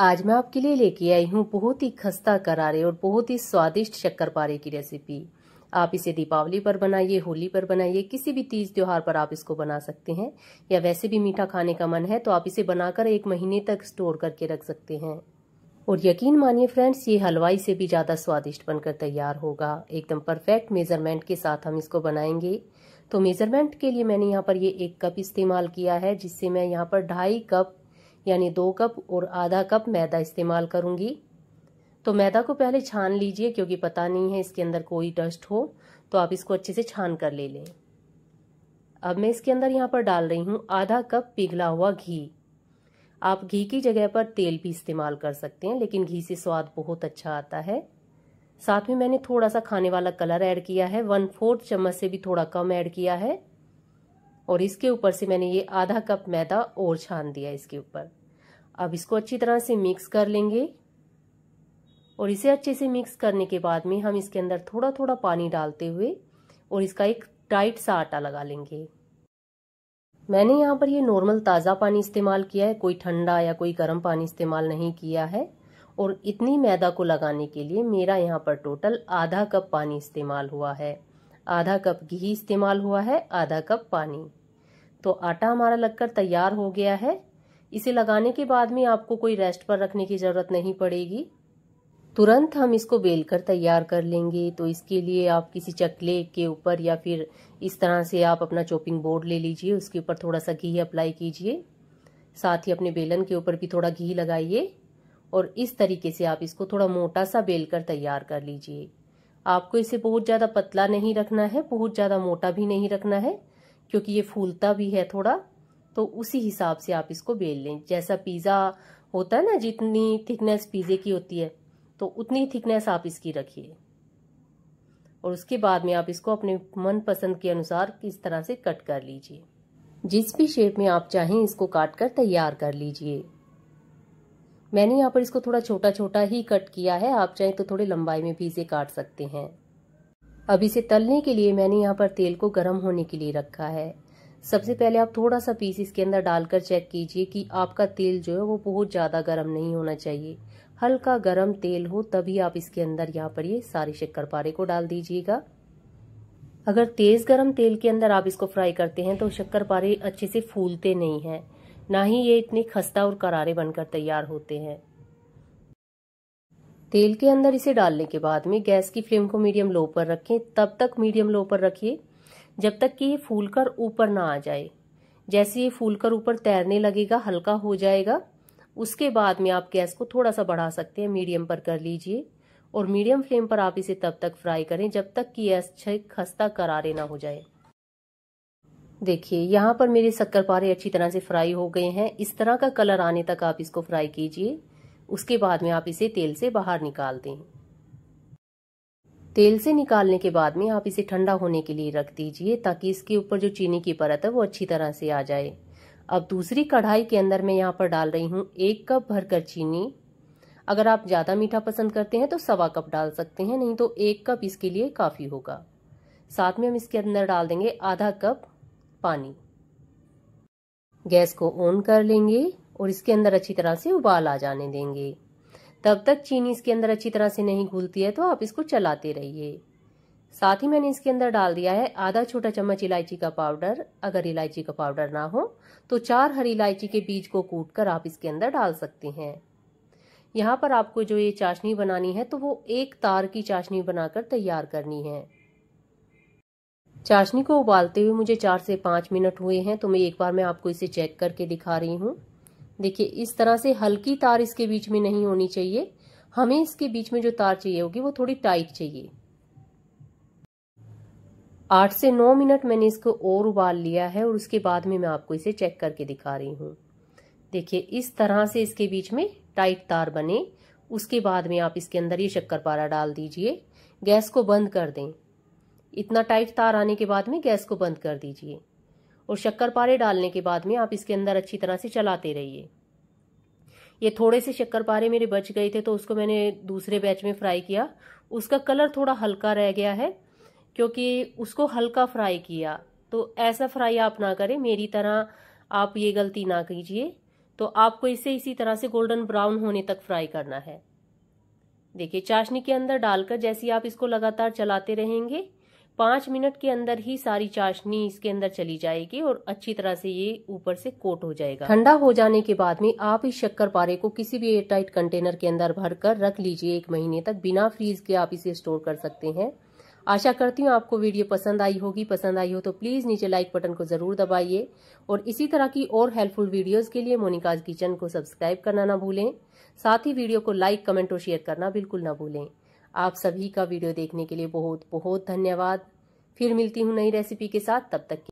आज मैं आपके लिए लेके आई हूँ बहुत ही खस्ता करारे और बहुत ही स्वादिष्ट पारे की रेसिपी आप इसे दीपावली पर बनाइए होली पर बनाइए किसी भी तीज त्योहार पर आप इसको बना सकते हैं या वैसे भी मीठा खाने का मन है तो आप इसे बनाकर एक महीने तक स्टोर करके रख सकते हैं और यकीन मानिए फ्रेंड्स ये हलवाई से भी ज़्यादा स्वादिष्ट बनकर तैयार होगा एकदम परफेक्ट मेज़रमेंट के साथ हम इसको बनाएंगे तो मेज़रमेंट के लिए मैंने यहाँ पर ये एक कप इस्तेमाल किया है जिससे मैं यहाँ पर ढाई कप यानी दो कप और आधा कप मैदा इस्तेमाल करूँगी तो मैदा को पहले छान लीजिए क्योंकि पता नहीं है इसके अंदर कोई डस्ट हो तो आप इसको अच्छे से छान कर ले लें अब मैं इसके अंदर यहाँ पर डाल रही हूँ आधा कप पिघला हुआ घी आप घी की जगह पर तेल भी इस्तेमाल कर सकते हैं लेकिन घी से स्वाद बहुत अच्छा आता है साथ में मैंने थोड़ा सा खाने वाला कलर ऐड किया है वन फोर्थ चम्मच से भी थोड़ा कम ऐड किया है और इसके ऊपर से मैंने ये आधा कप मैदा और छान दिया इसके ऊपर अब इसको अच्छी तरह से मिक्स कर लेंगे और इसे अच्छे से मिक्स करने के बाद में हम इसके अंदर थोड़ा थोड़ा पानी डालते हुए और इसका एक टाइट सा आटा लगा लेंगे मैंने यहाँ पर ये नॉर्मल ताज़ा पानी इस्तेमाल किया है कोई ठंडा या कोई गर्म पानी इस्तेमाल नहीं किया है और इतनी मैदा को लगाने के लिए मेरा यहाँ पर टोटल आधा कप पानी इस्तेमाल हुआ है आधा कप घी इस्तेमाल हुआ है आधा कप पानी तो आटा हमारा लगकर तैयार हो गया है इसे लगाने के बाद में आपको कोई रेस्ट पर रखने की ज़रूरत नहीं पड़ेगी तुरंत हम इसको बेल कर तैयार कर लेंगे तो इसके लिए आप किसी चकले के ऊपर या फिर इस तरह से आप अपना चॉपिंग बोर्ड ले लीजिए उसके ऊपर थोड़ा सा घी अप्लाई कीजिए साथ ही अपने बेलन के ऊपर भी थोड़ा घी लगाइए और इस तरीके से आप इसको थोड़ा मोटा सा बेल कर तैयार कर लीजिए आपको इसे बहुत ज़्यादा पतला नहीं रखना है बहुत ज़्यादा मोटा भी नहीं रखना है क्योंकि ये फूलता भी है थोड़ा तो उसी हिसाब से आप इसको बेल लें जैसा पिज़्ज़ा होता है ना जितनी थिकनेस पिज़्ज़े की होती है तो उतनी थिकनेस आप इसकी रखिए और उसके बाद में आप इसको अपने मनपसंद के अनुसार इस तरह से कट कर लीजिए जिस भी शेप में आप चाहें इसको काट कर तैयार कर लीजिए मैंने यहाँ पर इसको थोड़ा छोटा छोटा ही कट किया है आप चाहें तो थोड़ी लंबाई में भी इसे काट सकते हैं अब इसे तलने के लिए मैंने यहाँ पर तेल को गर्म होने के लिए रखा है सबसे पहले आप थोड़ा सा पीस इसके अंदर डालकर चेक कीजिए कि आपका तेल जो है वो बहुत ज़्यादा गर्म नहीं होना चाहिए हल्का गर्म तेल हो तभी आप इसके अंदर यहाँ पर ये सारे शक्कर पारे को डाल दीजिएगा अगर तेज़ गर्म तेल के अंदर आप इसको फ्राई करते हैं तो शक्कर पारे अच्छे से फूलते नहीं हैं ना ही ये इतने खस्ता और करारे बनकर तैयार होते हैं तेल के अंदर इसे डालने के बाद में गैस की फ्लेम को मीडियम लो पर रखें तब तक मीडियम लो पर रखिए जब तक कि ये फूल कर ऊपर ना आ जाए जैसे ये फूल कर ऊपर तैरने लगेगा हल्का हो जाएगा उसके बाद में आप गैस को थोड़ा सा बढ़ा सकते हैं मीडियम पर कर लीजिए और मीडियम फ्लेम पर आप इसे तब तक फ्राई करें जब तक कि ये अच्छे खस्ता करारे ना हो जाए देखिए यहाँ पर मेरे शक्कर पारे अच्छी तरह से फ्राई हो गए हैं इस तरह का कलर आने तक आप इसको फ्राई कीजिए उसके बाद में आप इसे तेल से बाहर निकाल दें तेल से निकालने के बाद में आप इसे ठंडा होने के लिए रख दीजिए ताकि इसके ऊपर जो चीनी की परत है वो अच्छी तरह से आ जाए अब दूसरी कढ़ाई के अंदर मैं यहाँ पर डाल रही हूँ एक कप भरकर चीनी अगर आप ज़्यादा मीठा पसंद करते हैं तो सवा कप डाल सकते हैं नहीं तो एक कप इसके लिए काफ़ी होगा साथ में हम इसके अंदर डाल देंगे आधा कप पानी गैस को ऑन कर लेंगे और इसके अंदर अच्छी तरह से उबाल आ जाने देंगे तब तक चीनी इसके अंदर अच्छी तरह से नहीं घुलती है तो आप इसको चलाते रहिए साथ ही मैंने इसके अंदर डाल दिया है आधा छोटा चम्मच इलायची का पाउडर अगर इलायची का पाउडर ना हो तो चार हरी इलायची के बीज को कूट कर आप इसके अंदर डाल सकते हैं यहाँ पर आपको जो ये चाशनी बनानी है तो वो एक तार की चाशनी बनाकर तैयार करनी है चाशनी को उबालते हुए मुझे चार से पाँच मिनट हुए हैं तो मैं एक बार मैं आपको इसे चेक करके दिखा रही हूँ देखिए इस तरह से हल्की तार इसके बीच में नहीं होनी चाहिए हमें इसके बीच में जो तार चाहिए होगी वो थोड़ी टाइट चाहिए आठ से नौ मिनट मैंने इसको और उबाल लिया है और उसके बाद में मैं आपको इसे चेक करके दिखा रही हूँ देखिए इस तरह से इसके बीच में टाइट तार बने उसके बाद में आप इसके अंदर ये शक्कर पारा डाल दीजिए गैस को बंद कर दें इतना टाइट तार आने के बाद में गैस को बंद कर दीजिए और शक्कर पारे डालने के बाद में आप इसके अंदर अच्छी तरह से चलाते रहिए ये थोड़े से शक्कर पारे मेरे बच गए थे तो उसको मैंने दूसरे बैच में फ्राई किया उसका कलर थोड़ा हल्का रह गया है क्योंकि उसको हल्का फ्राई किया तो ऐसा फ्राई आप ना करें मेरी तरह आप ये गलती ना कीजिए तो आपको इसे इसी तरह से गोल्डन ब्राउन होने तक फ्राई करना है देखिए चाशनी के अंदर डालकर जैसे आप इसको लगातार चलाते रहेंगे पाँच मिनट के अंदर ही सारी चाशनी इसके अंदर चली जाएगी और अच्छी तरह से ये ऊपर से कोट हो जाएगा ठंडा हो जाने के बाद में आप इस शक्कर पारे को किसी भी एयरटाइट कंटेनर के अंदर भर कर रख लीजिए एक महीने तक बिना फ्रीज के आप इसे स्टोर कर सकते हैं आशा करती हूँ आपको वीडियो पसंद आई होगी पसंद आई हो तो प्लीज़ नीचे लाइक बटन को ज़रूर दबाइए और इसी तरह की और हेल्पफुल वीडियोज के लिए मोनिकाज किचन को सब्सक्राइब करना ना भूलें साथ ही वीडियो को लाइक कमेंट और शेयर करना बिल्कुल ना भूलें आप सभी का वीडियो देखने के लिए बहुत बहुत धन्यवाद फिर मिलती हूँ नई रेसिपी के साथ तब तक